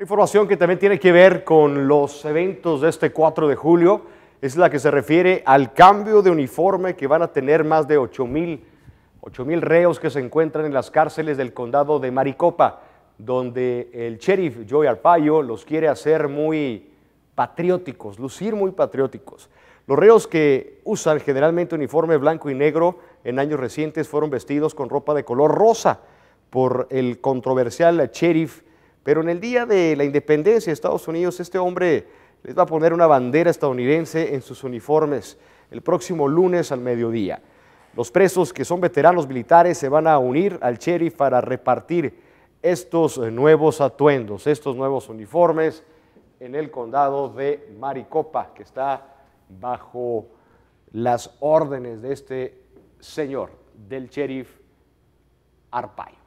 información que también tiene que ver con los eventos de este 4 de julio es la que se refiere al cambio de uniforme que van a tener más de 8 mil reos que se encuentran en las cárceles del condado de Maricopa, donde el sheriff Joey Arpaio los quiere hacer muy patrióticos, lucir muy patrióticos. Los reos que usan generalmente uniforme blanco y negro en años recientes fueron vestidos con ropa de color rosa por el controversial sheriff pero en el día de la independencia de Estados Unidos, este hombre les va a poner una bandera estadounidense en sus uniformes el próximo lunes al mediodía. Los presos que son veteranos militares se van a unir al sheriff para repartir estos eh, nuevos atuendos, estos nuevos uniformes en el condado de Maricopa, que está bajo las órdenes de este señor, del sheriff Arpaio.